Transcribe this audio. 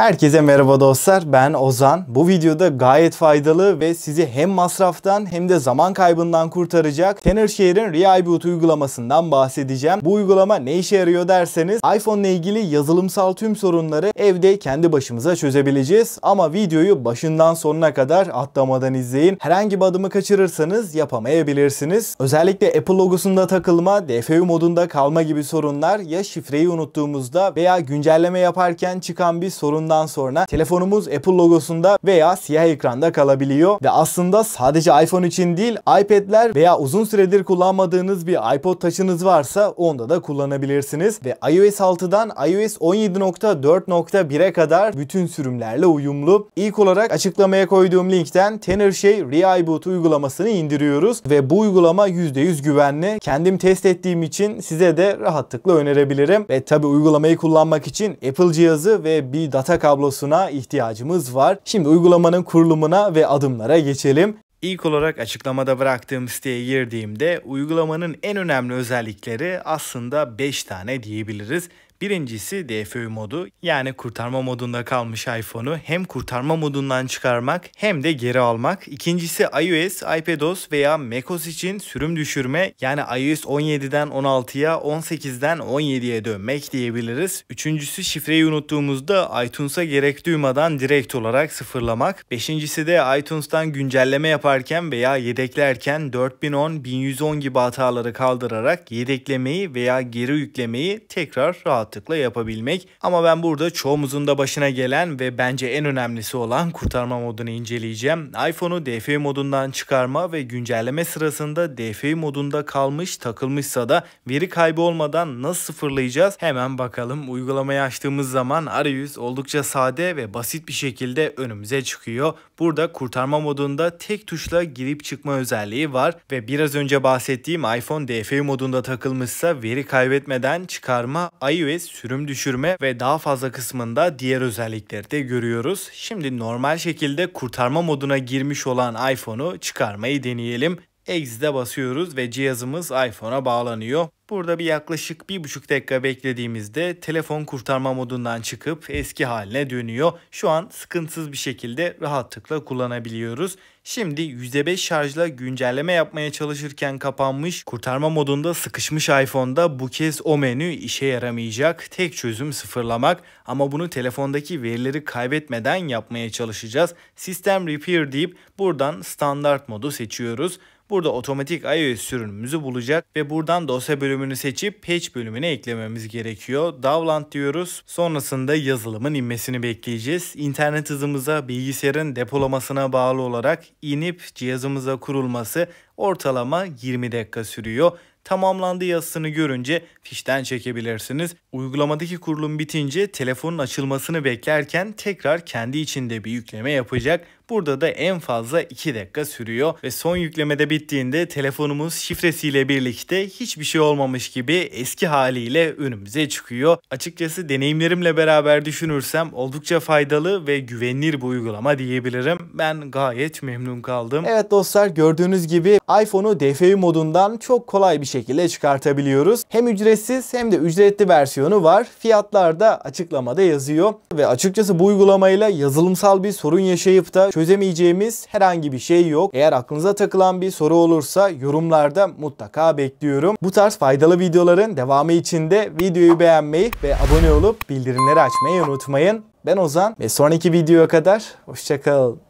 Herkese merhaba dostlar ben Ozan. Bu videoda gayet faydalı ve sizi hem masraftan hem de zaman kaybından kurtaracak Tendershare'in Reibot uygulamasından bahsedeceğim. Bu uygulama ne işe yarıyor derseniz iPhone ile ilgili yazılımsal tüm sorunları evde kendi başımıza çözebileceğiz. Ama videoyu başından sonuna kadar atlamadan izleyin. Herhangi bir adımı kaçırırsanız yapamayabilirsiniz. Özellikle Apple logosunda takılma, DFU modunda kalma gibi sorunlar ya şifreyi unuttuğumuzda veya güncelleme yaparken çıkan bir sorun ondan sonra telefonumuz Apple logosunda veya siyah ekranda kalabiliyor ve aslında sadece iPhone için değil iPad'ler veya uzun süredir kullanmadığınız bir iPod taşınız varsa onda da kullanabilirsiniz ve iOS 6'dan iOS 17.4.1'e kadar bütün sürümlerle uyumlu. İlk olarak açıklamaya koyduğum linkten Tenorshare şey ReIboot uygulamasını indiriyoruz ve bu uygulama %100 güvenli. Kendim test ettiğim için size de rahatlıkla önerebilirim ve tabi uygulamayı kullanmak için Apple cihazı ve bir data kablosuna ihtiyacımız var. Şimdi uygulamanın kurulumuna ve adımlara geçelim. İlk olarak açıklamada bıraktığım siteye girdiğimde uygulamanın en önemli özellikleri aslında 5 tane diyebiliriz Birincisi DFÖ modu yani kurtarma modunda kalmış iPhone'u hem kurtarma modundan çıkarmak hem de geri almak. İkincisi iOS, iPadOS veya macOS için sürüm düşürme yani iOS 17'den 16'ya 18'den 17'ye dönmek diyebiliriz. Üçüncüsü şifreyi unuttuğumuzda iTunes'a gerek duymadan direkt olarak sıfırlamak. Beşincisi de iTunes'tan güncelleme yaparken veya yedeklerken 4010, 1110 gibi hataları kaldırarak yedeklemeyi veya geri yüklemeyi tekrar rahat rahatlıkla yapabilmek. Ama ben burada çoğumuzun da başına gelen ve bence en önemlisi olan kurtarma modunu inceleyeceğim. iPhone'u DFI modundan çıkarma ve güncelleme sırasında DFI modunda kalmış takılmışsa da veri kaybı olmadan nasıl sıfırlayacağız hemen bakalım. Uygulamayı açtığımız zaman arayüz oldukça sade ve basit bir şekilde önümüze çıkıyor. Burada kurtarma modunda tek tuşla girip çıkma özelliği var ve biraz önce bahsettiğim iPhone DFI modunda takılmışsa veri kaybetmeden çıkarma iOS sürüm düşürme ve daha fazla kısmında diğer özellikleri de görüyoruz. Şimdi normal şekilde kurtarma moduna girmiş olan iPhone'u çıkarmayı deneyelim. Exit'e basıyoruz ve cihazımız iPhone'a bağlanıyor. Burada bir yaklaşık bir buçuk dakika beklediğimizde telefon kurtarma modundan çıkıp eski haline dönüyor. Şu an sıkıntısız bir şekilde rahatlıkla kullanabiliyoruz. Şimdi %5 şarjla güncelleme yapmaya çalışırken kapanmış, kurtarma modunda sıkışmış iPhone'da bu kez o menü işe yaramayacak. Tek çözüm sıfırlamak ama bunu telefondaki verileri kaybetmeden yapmaya çalışacağız. System Repair deyip buradan standart modu seçiyoruz. Burada otomatik iOS sürümümüzü bulacak ve buradan dosya bölümünü seçip patch bölümüne eklememiz gerekiyor. Download diyoruz. Sonrasında yazılımın inmesini bekleyeceğiz. İnternet hızımıza bilgisayarın depolamasına bağlı olarak inip cihazımıza kurulması ortalama 20 dakika sürüyor tamamlandı yazısını görünce fişten çekebilirsiniz. Uygulamadaki kurulum bitince telefonun açılmasını beklerken tekrar kendi içinde bir yükleme yapacak. Burada da en fazla 2 dakika sürüyor ve son yüklemede bittiğinde telefonumuz şifresiyle birlikte hiçbir şey olmamış gibi eski haliyle önümüze çıkıyor. Açıkçası deneyimlerimle beraber düşünürsem oldukça faydalı ve güvenilir bu uygulama diyebilirim. Ben gayet memnun kaldım. Evet dostlar gördüğünüz gibi iPhone'u DFU modundan çok kolay bir şekilde şekilde çıkartabiliyoruz. Hem ücretsiz hem de ücretli versiyonu var. Fiyatlar da açıklamada yazıyor. Ve açıkçası bu uygulamayla yazılımsal bir sorun yaşayıp da çözemeyeceğimiz herhangi bir şey yok. Eğer aklınıza takılan bir soru olursa yorumlarda mutlaka bekliyorum. Bu tarz faydalı videoların devamı için de videoyu beğenmeyi ve abone olup bildirimleri açmayı unutmayın. Ben Ozan ve sonraki videoya kadar hoşçakalın.